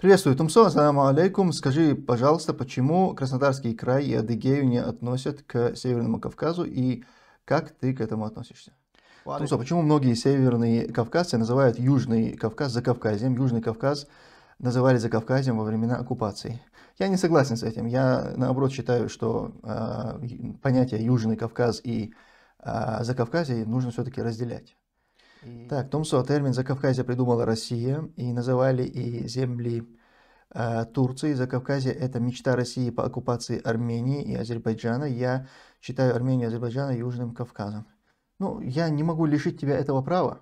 Приветствую, Тумсо, ассаламу алейкум. Скажи, пожалуйста, почему Краснодарский край и Адыгею не относят к Северному Кавказу и как ты к этому относишься? Тумсо, почему многие северные кавказцы называют Южный Кавказ за Кавказем? Южный Кавказ называли за Кавказем во времена оккупации. Я не согласен с этим. Я, наоборот, считаю, что э, понятие Южный Кавказ и э, а, Закавказье нужно все-таки разделять. Так, том Тумсо, термин «Закавказье» придумала Россия, и называли и земли э, Турции. Закавказье – это мечта России по оккупации Армении и Азербайджана. Я считаю Армению и Азербайджана Южным Кавказом. Ну, я не могу лишить тебя этого права.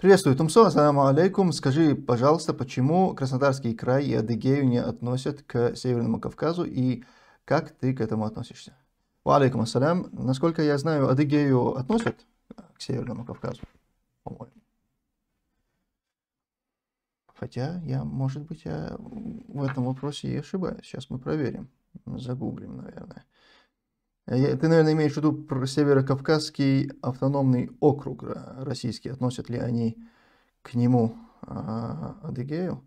Приветствую, Тумсо, ассаламу алейкум. Скажи, пожалуйста, почему Краснодарский край и Адыгею не относят к Северному Кавказу и как ты к этому относишься? Ва алейкум ассалям. Насколько я знаю, Адыгею относят к Северному Кавказу, по-моему. Хотя я, может быть, я в этом вопросе и ошибаюсь. Сейчас мы проверим. Загуглим, наверное. Э, ты, наверное, имеешь в виду Северокавказский автономный округ э, российский. Относят ли они к нему а, Адыгею?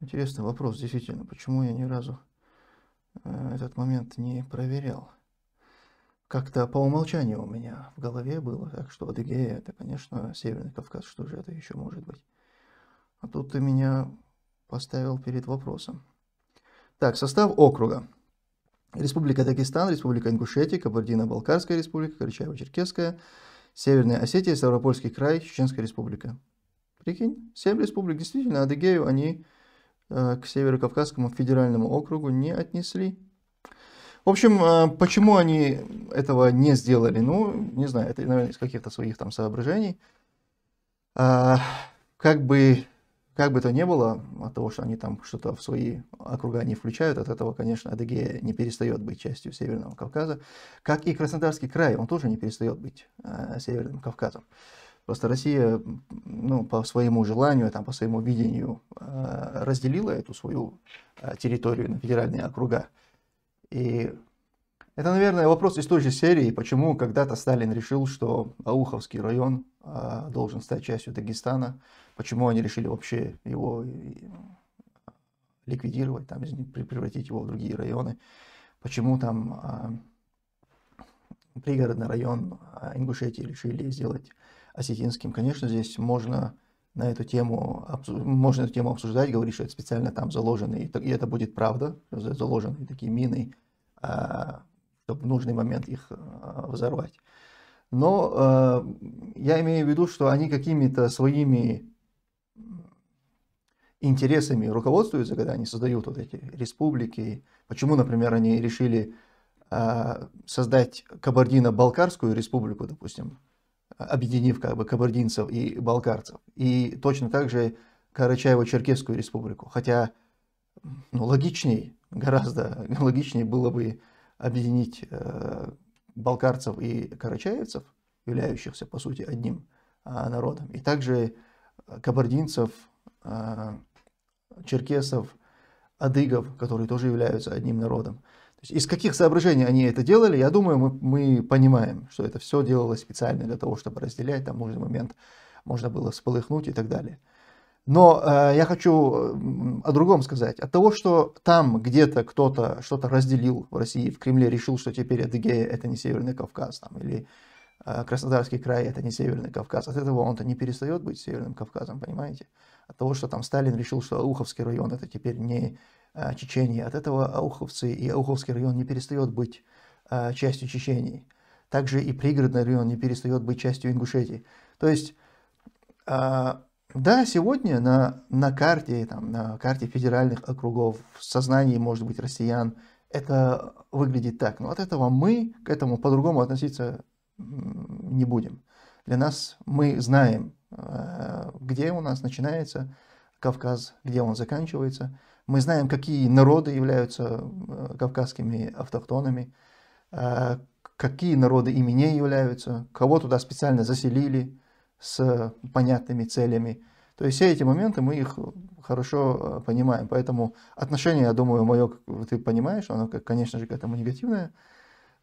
Интересный вопрос, действительно. Почему я ни разу э, этот момент не проверял? Как-то по умолчанию у меня в голове было, так что Адыгея – это, конечно, Северный Кавказ, что же это еще может быть? А тут ты меня поставил перед вопросом. Так, состав округа – Республика Дагестан, Республика Ингушетия, Кабардино-Балкарская республика, Карачаево-Черкесская, Северная Осетия, Ставропольский край, Чеченская республика. Прикинь, семь республик. Действительно, Адыгею они э, к Северо-Кавказскому федеральному округу не отнесли. В общем, э, почему они этого не сделали? Ну, не знаю, это, наверное, из каких-то своих там соображений. Э, как бы как бы то ни было, от того, что они там что-то в свои округа не включают, от этого, конечно, Адыгея не перестает быть частью Северного Кавказа. Как и Краснодарский край, он тоже не перестает быть э, Северным Кавказом. Просто Россия ну, по своему желанию, там, по своему видению э, разделила эту свою э, территорию на федеральные округа. И это, наверное, вопрос из той же серии, почему когда-то Сталин решил, что Ауховский район а, должен стать частью Дагестана, почему они решили вообще его э, ликвидировать, там, превратить его в другие районы, почему там а, пригородный район а, Ингушетии решили сделать осетинским. Конечно, здесь можно на эту тему, можно эту тему обсуждать, говорить, что это специально там заложены и это будет правда, заложены такие мины, чтобы в нужный момент их взорвать но э, я имею в виду, что они какими-то своими интересами руководствуются, когда они создают вот эти республики. Почему, например, они решили э, создать Кабардино-Балкарскую республику, допустим, объединив как бы кабардинцев и балкарцев, и точно так же Карачаево-Черкесскую республику. Хотя ну, логичней, гораздо логичнее было бы объединить э, Болгарцев и карачаевцев, являющихся, по сути, одним а, народом, и также а, кабардинцев, а, черкесов, адыгов, которые тоже являются одним народом. из каких соображений они это делали, я думаю, мы, мы понимаем, что это все делалось специально для того, чтобы разделять, там нужный момент можно было всполыхнуть и так далее. Но э, я хочу о другом сказать. От того, что там где-то кто-то что-то разделил в России, в Кремле решил, что теперь Адыгея это не Северный Кавказ, там, или э, Краснодарский край это не Северный Кавказ, от этого он-то не перестает быть Северным Кавказом, понимаете? От того, что там Сталин решил, что Ауховский район это теперь не э, Чечения, от этого Ауховцы и Ауховский район не перестает быть э, частью Чечении. Также и пригородный район не перестает быть частью Ингушетии. То есть... Э, да, сегодня на, на карте, там, на карте федеральных округов, в сознании, может быть, россиян, это выглядит так. Но от этого мы к этому по-другому относиться не будем. Для нас мы знаем, э, где у нас начинается Кавказ, где он заканчивается. Мы знаем, какие народы являются э, кавказскими автохтонами, э, какие народы ими не являются, кого туда специально заселили, с э, понятными целями. То есть все эти моменты мы их э, хорошо э, понимаем. Поэтому отношение, я думаю, мое, ты понимаешь, оно, конечно же, к этому негативное.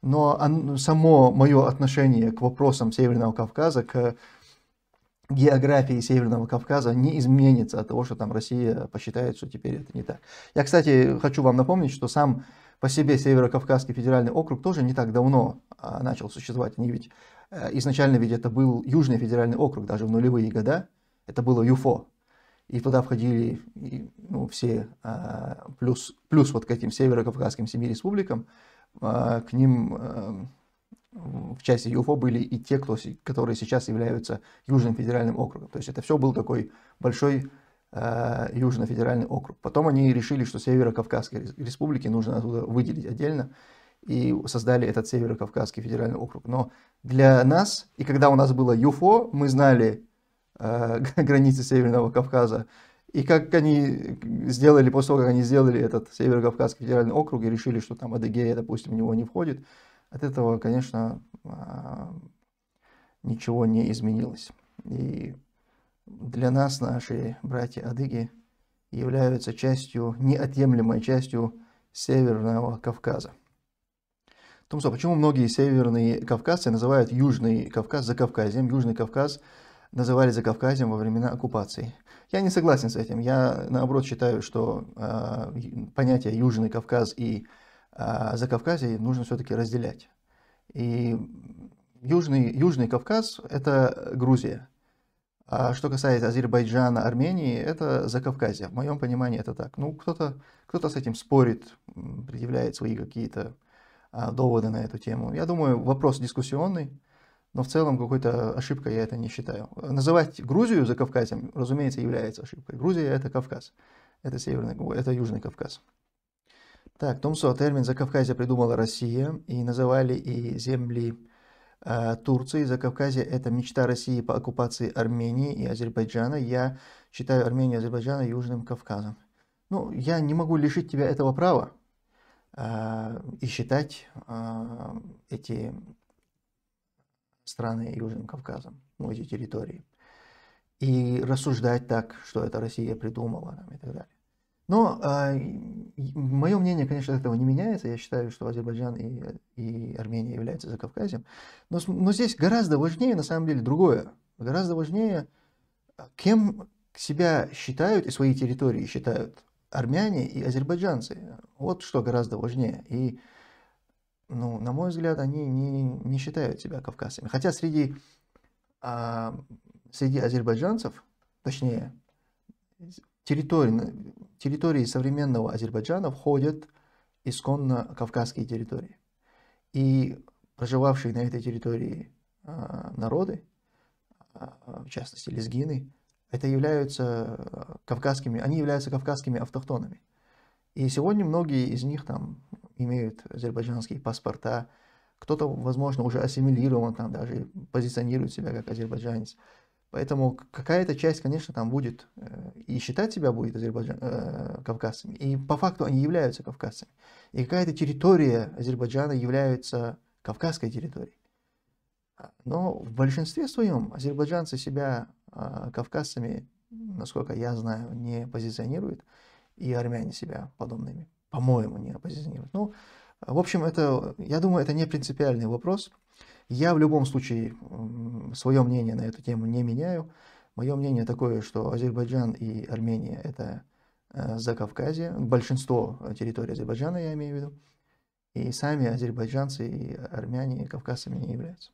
Но само мое отношение к вопросам Северного Кавказа, к географии Северного Кавказа не изменится от того, что там Россия посчитает, что теперь это не так. Я, кстати, хочу вам напомнить, что сам по себе Северокавказский федеральный округ тоже не так давно а, начал существовать. Они ведь Э, изначально ведь это был Южный федеральный округ, даже в нулевые года. Это было ЮФО. И туда входили ну, все, а, плюс, плюс вот к этим северокавказским семи республикам, а, к ним э, в части ЮФО были и те, кто, которые сейчас являются Южным федеральным округом. То есть это все был такой большой э, Южно-федеральный округ. Потом они решили, что Северо-Кавказской республике нужно оттуда выделить отдельно, и создали этот Северо-Кавказский федеральный округ. Но для нас, и когда у нас было ЮФО, мы знали э, границы Северного Кавказа, и как они сделали, после того, как они сделали этот Северо-Кавказский федеральный округ и решили, что там Адыгея, допустим, в него не входит, от этого, конечно, а, ничего не изменилось. И для нас наши братья Адыги являются частью, неотъемлемой частью Северного Кавказа том, что почему многие северные кавказцы называют Южный Кавказ за Кавказем, Южный Кавказ называли за Кавказем во времена оккупации. Я не согласен с этим. Я, наоборот, считаю, что э, понятие Южный Кавказ и э, Закавказье нужно все-таки разделять. И Южный, Южный Кавказ – это Грузия. А что касается Азербайджана, Армении, это Закавказье. В моем понимании это так. Ну, кто-то кто с этим спорит, предъявляет свои какие-то а, доводы на эту тему. Я думаю, вопрос дискуссионный, но в целом какой-то ошибкой я это не считаю. Называть Грузию за Кавказем, разумеется, является ошибкой. Грузия – это Кавказ, это, Северный, это Южный Кавказ. Так, Томсо, а термин «Закавказье» придумала Россия, и называли и земли э, Турции. «Закавказье» — это мечта России по оккупации Армении и Азербайджана. Я считаю Армению и Азербайджана Южным Кавказом. Ну, я не могу лишить тебя этого права, а, и считать а, эти страны Южным Кавказом, ну, эти территории. И рассуждать так, что это Россия придумала и так далее. Но э, мое мнение, конечно, этого не меняется. Я считаю, что Азербайджан и, и Армения являются Закавказьем. Но, но здесь гораздо важнее, на самом деле, другое. Гораздо важнее, кем себя считают и свои территории считают армяне и азербайджанцы. Вот что гораздо важнее. И, ну, на мой взгляд, они не, не считают себя кавказцами. Хотя среди, а, среди азербайджанцев, точнее, территории, территории современного Азербайджана входят исконно кавказские территории. И проживавшие на этой территории а, народы, а, в частности лезгины, это являются э, кавказскими, они являются кавказскими автохтонами. И сегодня многие из них там имеют азербайджанские паспорта, кто-то, возможно, уже ассимилирован, там даже позиционирует себя как азербайджанец. Поэтому какая-то часть, конечно, там будет э, и считать себя будет Азербайджан, э, кавказцами, и по факту они являются кавказцами. И какая-то территория Азербайджана является кавказской территорией. А, но в большинстве своем азербайджанцы себя а, кавказцами, насколько я знаю, не позиционирует, и армяне себя подобными, по-моему, не позиционируют. Ну, в общем, это, я думаю, это не принципиальный вопрос. Я в любом случае свое мнение на эту тему не меняю. Мое мнение такое, что Азербайджан и Армения – это э, за Кавказе, большинство территории Азербайджана, я имею в виду, и сами азербайджанцы и армяне и кавказцами не являются.